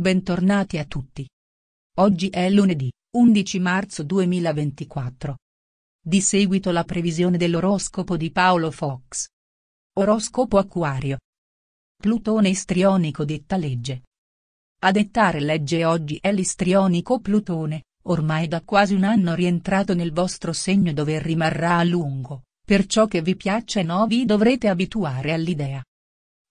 Bentornati a tutti. Oggi è lunedì, 11 marzo 2024. Di seguito la previsione dell'oroscopo di Paolo Fox. Oroscopo Acquario. Plutone istrionico detta legge. A dettare legge oggi è l'istrionico Plutone, ormai da quasi un anno rientrato nel vostro segno dove rimarrà a lungo, perciò che vi piaccia e no vi dovrete abituare all'idea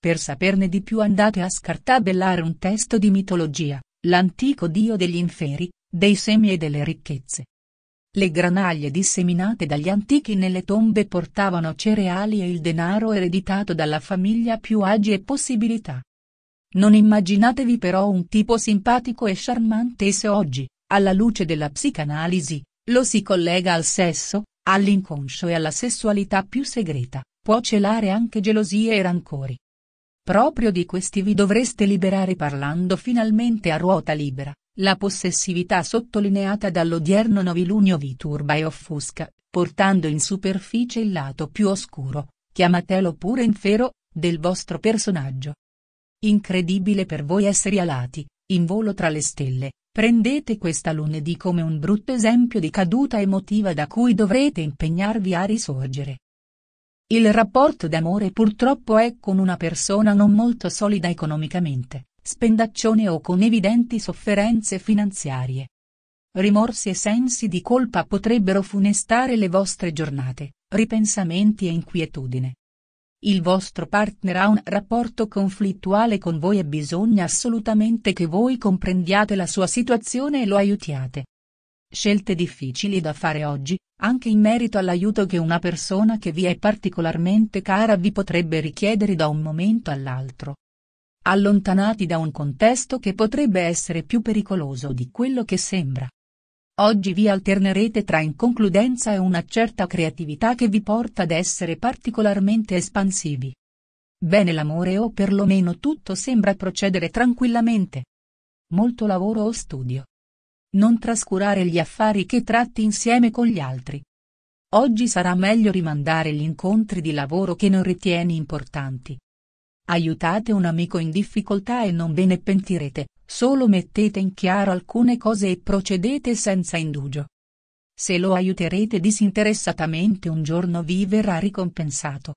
per saperne di più andate a scartabellare un testo di mitologia, l'antico dio degli inferi, dei semi e delle ricchezze. Le granaglie disseminate dagli antichi nelle tombe portavano cereali e il denaro ereditato dalla famiglia più agi e possibilità. Non immaginatevi però un tipo simpatico e charmante se oggi, alla luce della psicanalisi, lo si collega al sesso, all'inconscio e alla sessualità più segreta, può celare anche gelosie e rancori. Proprio di questi vi dovreste liberare parlando finalmente a ruota libera, la possessività sottolineata dall'odierno novilunio vi turba e offusca, portando in superficie il lato più oscuro, chiamatelo pure infero, del vostro personaggio. Incredibile per voi essere alati, in volo tra le stelle, prendete questa lunedì come un brutto esempio di caduta emotiva da cui dovrete impegnarvi a risorgere. Il rapporto d'amore purtroppo è con una persona non molto solida economicamente, spendaccione o con evidenti sofferenze finanziarie. Rimorsi e sensi di colpa potrebbero funestare le vostre giornate, ripensamenti e inquietudine. Il vostro partner ha un rapporto conflittuale con voi e bisogna assolutamente che voi comprendiate la sua situazione e lo aiutiate. Scelte difficili da fare oggi, anche in merito all'aiuto che una persona che vi è particolarmente cara vi potrebbe richiedere da un momento all'altro. Allontanati da un contesto che potrebbe essere più pericoloso di quello che sembra. Oggi vi alternerete tra inconcludenza e una certa creatività che vi porta ad essere particolarmente espansivi. Bene l'amore o perlomeno tutto sembra procedere tranquillamente. Molto lavoro o studio non trascurare gli affari che tratti insieme con gli altri. Oggi sarà meglio rimandare gli incontri di lavoro che non ritieni importanti. Aiutate un amico in difficoltà e non ve ne pentirete, solo mettete in chiaro alcune cose e procedete senza indugio. Se lo aiuterete disinteressatamente un giorno vi verrà ricompensato.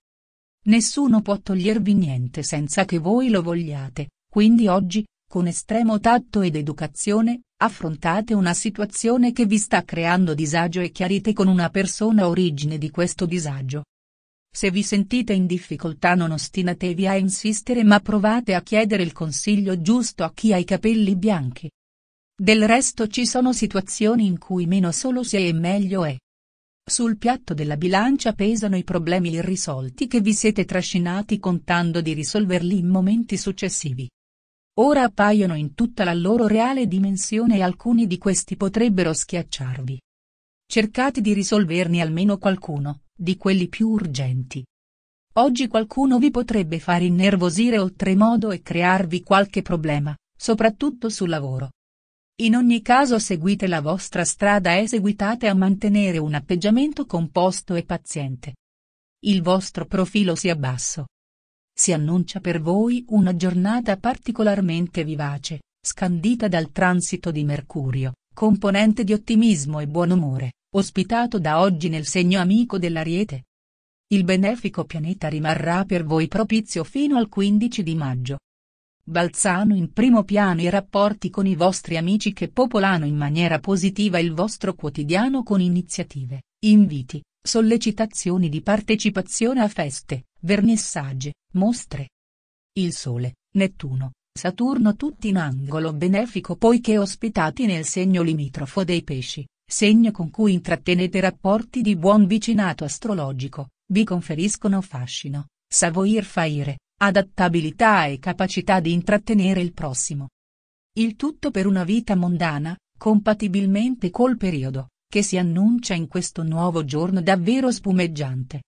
Nessuno può togliervi niente senza che voi lo vogliate, quindi oggi, con estremo tatto ed educazione, affrontate una situazione che vi sta creando disagio e chiarite con una persona origine di questo disagio. Se vi sentite in difficoltà non ostinatevi a insistere ma provate a chiedere il consiglio giusto a chi ha i capelli bianchi. Del resto ci sono situazioni in cui meno solo si è e meglio è. Sul piatto della bilancia pesano i problemi irrisolti che vi siete trascinati contando di risolverli in momenti successivi. Ora appaiono in tutta la loro reale dimensione e alcuni di questi potrebbero schiacciarvi. Cercate di risolverne almeno qualcuno, di quelli più urgenti. Oggi qualcuno vi potrebbe far innervosire oltremodo e crearvi qualche problema, soprattutto sul lavoro. In ogni caso seguite la vostra strada e seguitate a mantenere un atteggiamento composto e paziente. Il vostro profilo sia basso, si annuncia per voi una giornata particolarmente vivace, scandita dal transito di Mercurio, componente di ottimismo e buon umore, ospitato da oggi nel segno amico dell'Ariete. Il benefico pianeta rimarrà per voi propizio fino al 15 di maggio. Balzano in primo piano i rapporti con i vostri amici che popolano in maniera positiva il vostro quotidiano con iniziative, inviti, sollecitazioni di partecipazione a feste, Vernissaggi, mostre. Il Sole, Nettuno, Saturno tutti in angolo benefico poiché ospitati nel segno limitrofo dei pesci, segno con cui intrattenete rapporti di buon vicinato astrologico, vi conferiscono fascino, savoir faire, adattabilità e capacità di intrattenere il prossimo. Il tutto per una vita mondana, compatibilmente col periodo, che si annuncia in questo nuovo giorno davvero spumeggiante.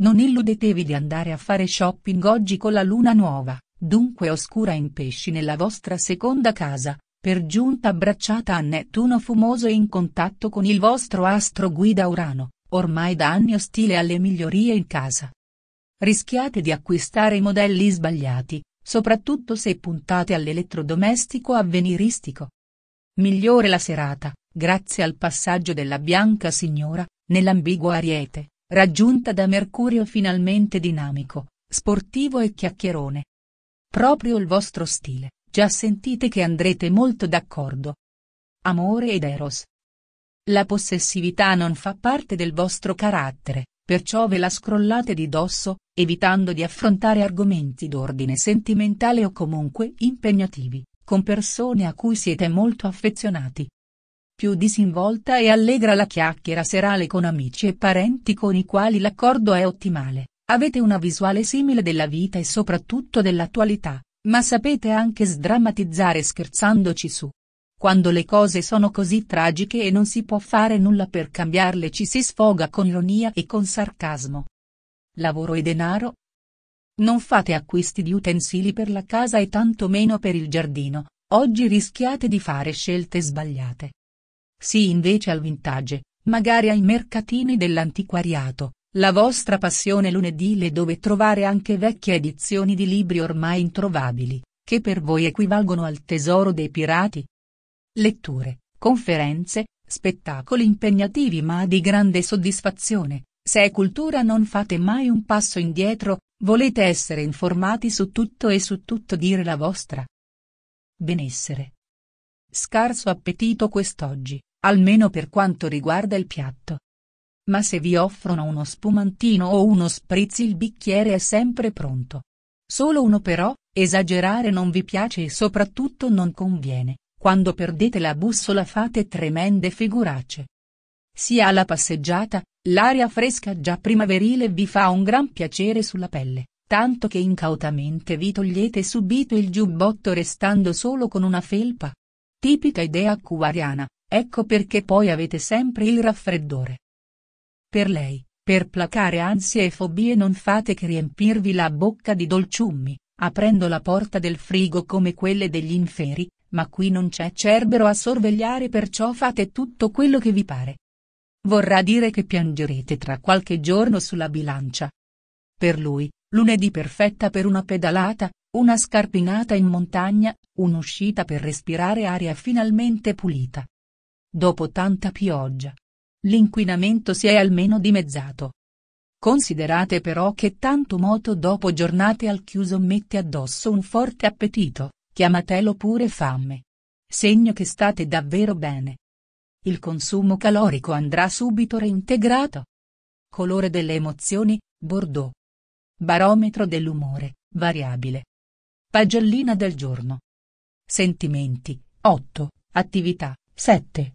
Non illudetevi di andare a fare shopping oggi con la luna nuova, dunque oscura in pesci nella vostra seconda casa, per giunta abbracciata a Nettuno fumoso e in contatto con il vostro astro guida Urano, ormai da anni ostile alle migliorie in casa. Rischiate di acquistare i modelli sbagliati, soprattutto se puntate all'elettrodomestico avveniristico. Migliore la serata, grazie al passaggio della bianca signora, nell'ambigua ariete, raggiunta da Mercurio finalmente dinamico, sportivo e chiacchierone. Proprio il vostro stile, già sentite che andrete molto d'accordo. Amore ed Eros. La possessività non fa parte del vostro carattere, perciò ve la scrollate di dosso, evitando di affrontare argomenti d'ordine sentimentale o comunque impegnativi, con persone a cui siete molto affezionati. Più disinvolta e allegra la chiacchiera serale con amici e parenti con i quali l'accordo è ottimale, avete una visuale simile della vita e soprattutto dell'attualità, ma sapete anche sdrammatizzare scherzandoci su. Quando le cose sono così tragiche e non si può fare nulla per cambiarle ci si sfoga con ironia e con sarcasmo. Lavoro e denaro? Non fate acquisti di utensili per la casa e tantomeno per il giardino, oggi rischiate di fare scelte sbagliate. Sì invece al vintage, magari ai mercatini dell'antiquariato, la vostra passione lunedì le dove trovare anche vecchie edizioni di libri ormai introvabili, che per voi equivalgono al tesoro dei pirati. Letture, conferenze, spettacoli impegnativi ma di grande soddisfazione, se è cultura non fate mai un passo indietro, volete essere informati su tutto e su tutto dire la vostra. Benessere. Scarso appetito quest'oggi, almeno per quanto riguarda il piatto. Ma se vi offrono uno spumantino o uno spritz il bicchiere è sempre pronto. Solo uno però, esagerare non vi piace e soprattutto non conviene, quando perdete la bussola fate tremende figuracce. Sia alla passeggiata, l'aria fresca già primaverile vi fa un gran piacere sulla pelle, tanto che incautamente vi togliete subito il giubbotto restando solo con una felpa. Tipica idea acquariana, Ecco perché poi avete sempre il raffreddore. Per lei, per placare ansie e fobie non fate che riempirvi la bocca di dolciummi, aprendo la porta del frigo come quelle degli inferi, ma qui non c'è cerbero a sorvegliare perciò fate tutto quello che vi pare. Vorrà dire che piangerete tra qualche giorno sulla bilancia. Per lui, lunedì perfetta per una pedalata, una scarpinata in montagna, un'uscita per respirare aria finalmente pulita, Dopo tanta pioggia. L'inquinamento si è almeno dimezzato. Considerate però che tanto moto dopo giornate al chiuso mette addosso un forte appetito, chiamatelo pure fame. Segno che state davvero bene. Il consumo calorico andrà subito reintegrato. Colore delle emozioni, bordeaux. Barometro dell'umore, variabile. Pagellina del giorno. Sentimenti, 8, attività, 7,